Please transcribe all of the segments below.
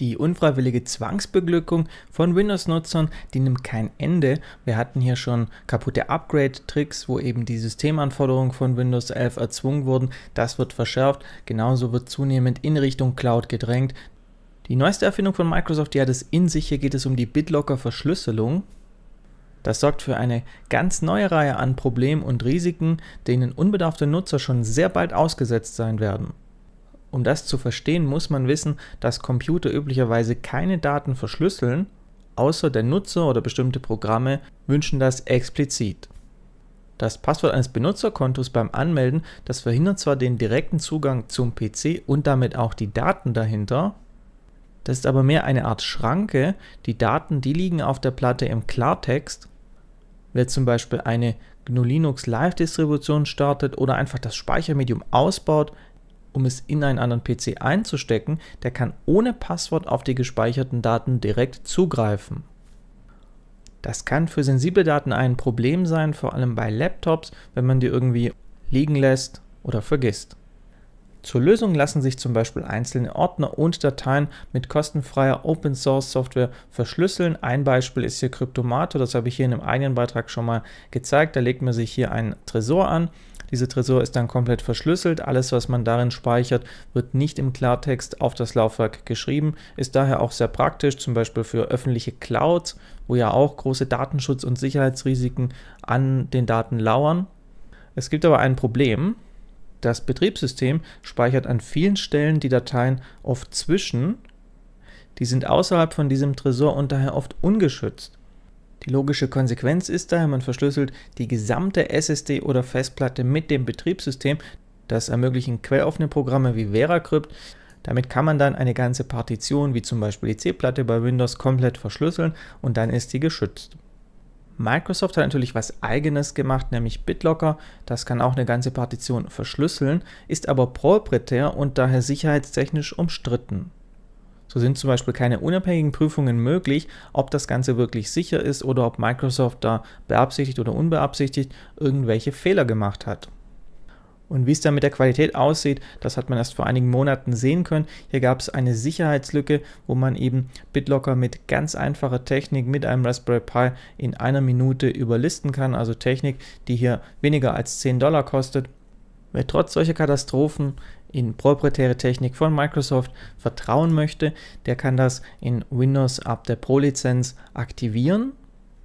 Die unfreiwillige Zwangsbeglückung von Windows-Nutzern, die nimmt kein Ende. Wir hatten hier schon kaputte Upgrade-Tricks, wo eben die Systemanforderungen von Windows 11 erzwungen wurden. Das wird verschärft. Genauso wird zunehmend in Richtung Cloud gedrängt. Die neueste Erfindung von Microsoft, die hat es in sich. Hier geht es um die BitLocker-Verschlüsselung. Das sorgt für eine ganz neue Reihe an Problemen und Risiken, denen unbedarfte Nutzer schon sehr bald ausgesetzt sein werden. Um das zu verstehen, muss man wissen, dass Computer üblicherweise keine Daten verschlüsseln, außer der Nutzer oder bestimmte Programme wünschen das explizit. Das Passwort eines Benutzerkontos beim Anmelden, das verhindert zwar den direkten Zugang zum PC und damit auch die Daten dahinter, das ist aber mehr eine Art Schranke, die Daten, die liegen auf der Platte im Klartext. Wer zum Beispiel eine GNU Linux Live Distribution startet oder einfach das Speichermedium ausbaut, um es in einen anderen PC einzustecken, der kann ohne Passwort auf die gespeicherten Daten direkt zugreifen. Das kann für sensible Daten ein Problem sein, vor allem bei Laptops, wenn man die irgendwie liegen lässt oder vergisst. Zur Lösung lassen sich zum Beispiel einzelne Ordner und Dateien mit kostenfreier Open Source Software verschlüsseln. Ein Beispiel ist hier Cryptomato, das habe ich hier in einem eigenen Beitrag schon mal gezeigt. Da legt man sich hier einen Tresor an diese Tresor ist dann komplett verschlüsselt. Alles, was man darin speichert, wird nicht im Klartext auf das Laufwerk geschrieben, ist daher auch sehr praktisch, zum Beispiel für öffentliche Clouds, wo ja auch große Datenschutz- und Sicherheitsrisiken an den Daten lauern. Es gibt aber ein Problem. Das Betriebssystem speichert an vielen Stellen die Dateien oft zwischen. Die sind außerhalb von diesem Tresor und daher oft ungeschützt. Die logische Konsequenz ist daher, man verschlüsselt die gesamte SSD oder Festplatte mit dem Betriebssystem. Das ermöglichen quelloffene Programme wie VeraCrypt. Damit kann man dann eine ganze Partition, wie zum Beispiel die C-Platte bei Windows, komplett verschlüsseln und dann ist sie geschützt. Microsoft hat natürlich was eigenes gemacht, nämlich BitLocker. Das kann auch eine ganze Partition verschlüsseln, ist aber proprietär und daher sicherheitstechnisch umstritten. So sind zum Beispiel keine unabhängigen Prüfungen möglich, ob das Ganze wirklich sicher ist oder ob Microsoft da beabsichtigt oder unbeabsichtigt irgendwelche Fehler gemacht hat. Und wie es dann mit der Qualität aussieht, das hat man erst vor einigen Monaten sehen können. Hier gab es eine Sicherheitslücke, wo man eben BitLocker mit ganz einfacher Technik mit einem Raspberry Pi in einer Minute überlisten kann. Also Technik, die hier weniger als 10 Dollar kostet. Wer trotz solcher Katastrophen in proprietäre Technik von Microsoft vertrauen möchte, der kann das in Windows ab der Pro-Lizenz aktivieren.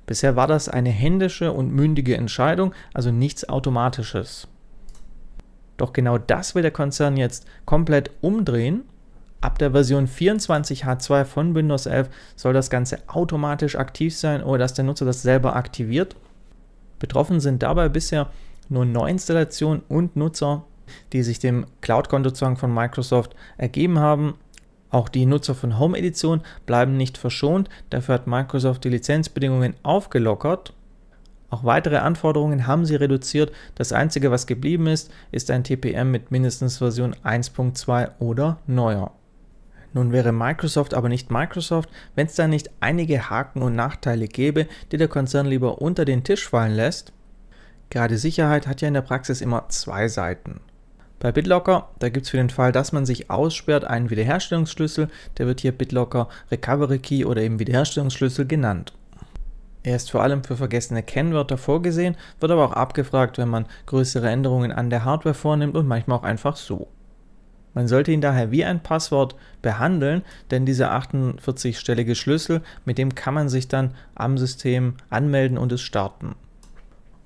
Bisher war das eine händische und mündige Entscheidung, also nichts Automatisches. Doch genau das will der Konzern jetzt komplett umdrehen. Ab der Version 24 H2 von Windows 11 soll das Ganze automatisch aktiv sein oder dass der Nutzer das selber aktiviert. Betroffen sind dabei bisher nur Neuinstallationen und Nutzer die sich dem cloud kontozwang von Microsoft ergeben haben. Auch die Nutzer von Home Edition bleiben nicht verschont. Dafür hat Microsoft die Lizenzbedingungen aufgelockert. Auch weitere Anforderungen haben sie reduziert. Das einzige, was geblieben ist, ist ein TPM mit mindestens Version 1.2 oder neuer. Nun wäre Microsoft aber nicht Microsoft, wenn es da nicht einige Haken und Nachteile gäbe, die der Konzern lieber unter den Tisch fallen lässt. Gerade Sicherheit hat ja in der Praxis immer zwei Seiten. Bei BitLocker, da gibt es für den Fall, dass man sich aussperrt, einen Wiederherstellungsschlüssel. Der wird hier BitLocker Recovery Key oder eben Wiederherstellungsschlüssel genannt. Er ist vor allem für vergessene Kennwörter vorgesehen, wird aber auch abgefragt, wenn man größere Änderungen an der Hardware vornimmt und manchmal auch einfach so. Man sollte ihn daher wie ein Passwort behandeln, denn dieser 48-stellige Schlüssel, mit dem kann man sich dann am System anmelden und es starten.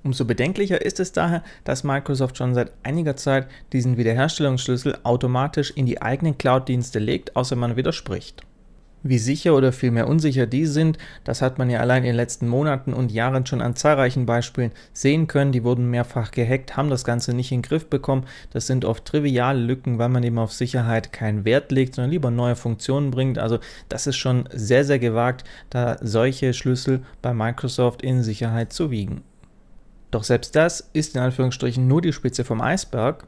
Umso bedenklicher ist es daher, dass Microsoft schon seit einiger Zeit diesen Wiederherstellungsschlüssel automatisch in die eigenen Cloud-Dienste legt, außer man widerspricht. Wie sicher oder vielmehr unsicher die sind, das hat man ja allein in den letzten Monaten und Jahren schon an zahlreichen Beispielen sehen können. Die wurden mehrfach gehackt, haben das Ganze nicht in den Griff bekommen. Das sind oft triviale Lücken, weil man eben auf Sicherheit keinen Wert legt, sondern lieber neue Funktionen bringt. Also das ist schon sehr, sehr gewagt, da solche Schlüssel bei Microsoft in Sicherheit zu wiegen. Doch selbst das ist in Anführungsstrichen nur die Spitze vom Eisberg.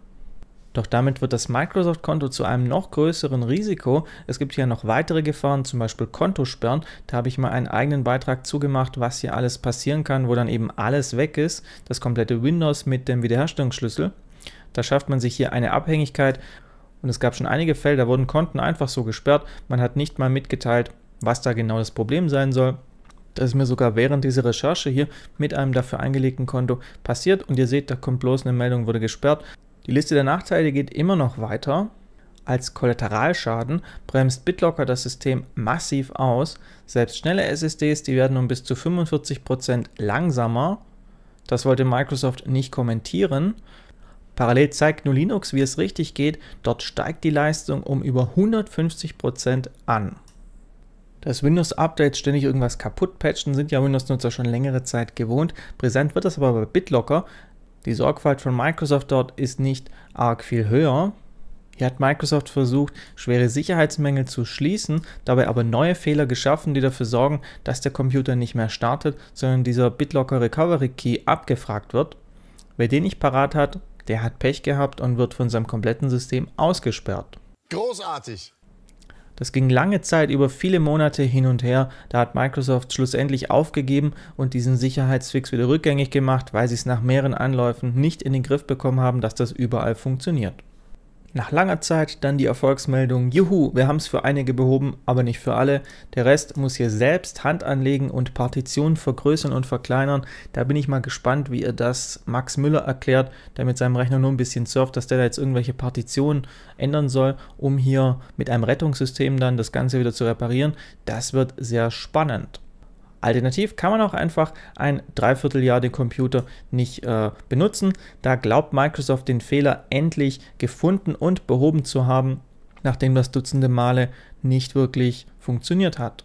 Doch damit wird das Microsoft-Konto zu einem noch größeren Risiko. Es gibt hier noch weitere Gefahren, zum Beispiel Kontosperren. Da habe ich mal einen eigenen Beitrag zugemacht, was hier alles passieren kann, wo dann eben alles weg ist. Das komplette Windows mit dem Wiederherstellungsschlüssel. Da schafft man sich hier eine Abhängigkeit. Und es gab schon einige Fälle, da wurden Konten einfach so gesperrt. Man hat nicht mal mitgeteilt, was da genau das Problem sein soll. Das ist mir sogar während dieser Recherche hier mit einem dafür eingelegten Konto passiert und ihr seht, da kommt bloß eine Meldung, wurde gesperrt. Die Liste der Nachteile geht immer noch weiter. Als Kollateralschaden bremst BitLocker das System massiv aus. Selbst schnelle SSDs, die werden um bis zu 45% langsamer. Das wollte Microsoft nicht kommentieren. Parallel zeigt nur Linux, wie es richtig geht. Dort steigt die Leistung um über 150% an dass Windows-Updates ständig irgendwas kaputt patchen, sind ja Windows-Nutzer schon längere Zeit gewohnt. Präsent wird das aber bei BitLocker. Die Sorgfalt von Microsoft dort ist nicht arg viel höher. Hier hat Microsoft versucht, schwere Sicherheitsmängel zu schließen, dabei aber neue Fehler geschaffen, die dafür sorgen, dass der Computer nicht mehr startet, sondern dieser BitLocker Recovery Key abgefragt wird. Wer den nicht parat hat, der hat Pech gehabt und wird von seinem kompletten System ausgesperrt. Großartig! Das ging lange Zeit über viele Monate hin und her. Da hat Microsoft schlussendlich aufgegeben und diesen Sicherheitsfix wieder rückgängig gemacht, weil sie es nach mehreren Anläufen nicht in den Griff bekommen haben, dass das überall funktioniert. Nach langer Zeit dann die Erfolgsmeldung, juhu, wir haben es für einige behoben, aber nicht für alle. Der Rest muss hier selbst Hand anlegen und Partitionen vergrößern und verkleinern. Da bin ich mal gespannt, wie ihr das Max Müller erklärt, der mit seinem Rechner nur ein bisschen surft, dass der da jetzt irgendwelche Partitionen ändern soll, um hier mit einem Rettungssystem dann das Ganze wieder zu reparieren. Das wird sehr spannend. Alternativ kann man auch einfach ein Dreivierteljahr den Computer nicht äh, benutzen. Da glaubt Microsoft den Fehler endlich gefunden und behoben zu haben, nachdem das Dutzende Male nicht wirklich funktioniert hat.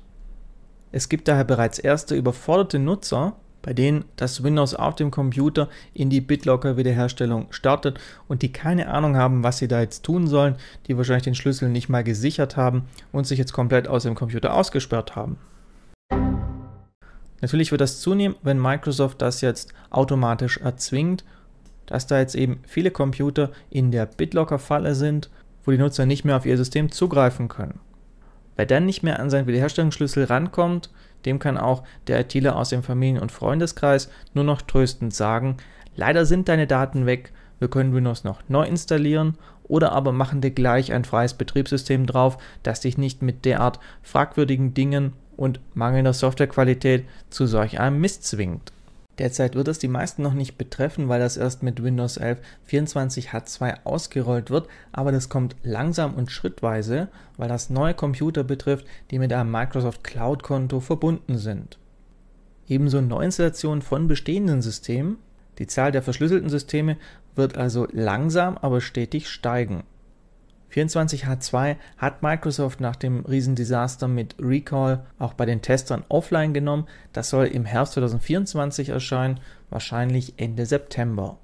Es gibt daher bereits erste überforderte Nutzer, bei denen das Windows auf dem Computer in die BitLocker-Wiederherstellung startet und die keine Ahnung haben, was sie da jetzt tun sollen, die wahrscheinlich den Schlüssel nicht mal gesichert haben und sich jetzt komplett aus dem Computer ausgesperrt haben. Natürlich wird das zunehmen, wenn Microsoft das jetzt automatisch erzwingt, dass da jetzt eben viele Computer in der BitLocker-Falle sind, wo die Nutzer nicht mehr auf ihr System zugreifen können. Wer dann nicht mehr an seinen Wiederherstellungsschlüssel rankommt, dem kann auch der ITler aus dem Familien- und Freundeskreis nur noch tröstend sagen, leider sind deine Daten weg, wir können Windows noch neu installieren oder aber machen dir gleich ein freies Betriebssystem drauf, das dich nicht mit derart fragwürdigen Dingen und mangelnder Softwarequalität zu solch einem Mist zwingt. Derzeit wird es die meisten noch nicht betreffen, weil das erst mit Windows 11 24H2 ausgerollt wird, aber das kommt langsam und schrittweise, weil das neue Computer betrifft, die mit einem Microsoft Cloud-Konto verbunden sind. Ebenso Neuinstallationen von bestehenden Systemen. Die Zahl der verschlüsselten Systeme wird also langsam, aber stetig steigen. 24H2 hat Microsoft nach dem Riesendesaster mit Recall auch bei den Testern offline genommen. Das soll im Herbst 2024 erscheinen, wahrscheinlich Ende September.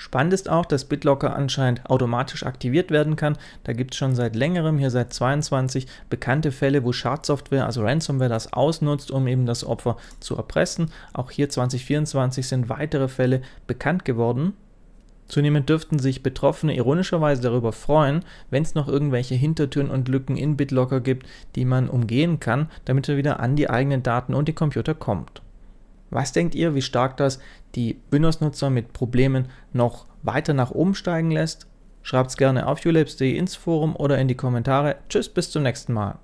Spannend ist auch, dass BitLocker anscheinend automatisch aktiviert werden kann. Da gibt es schon seit längerem, hier seit 22, bekannte Fälle, wo Schadsoftware, also Ransomware, das ausnutzt, um eben das Opfer zu erpressen. Auch hier 2024 sind weitere Fälle bekannt geworden. Zunehmend dürften sich Betroffene ironischerweise darüber freuen, wenn es noch irgendwelche Hintertüren und Lücken in BitLocker gibt, die man umgehen kann, damit er wieder an die eigenen Daten und den Computer kommt. Was denkt ihr, wie stark das die Windows-Nutzer mit Problemen noch weiter nach oben steigen lässt? Schreibt's gerne auf ulabs.de ins Forum oder in die Kommentare. Tschüss, bis zum nächsten Mal.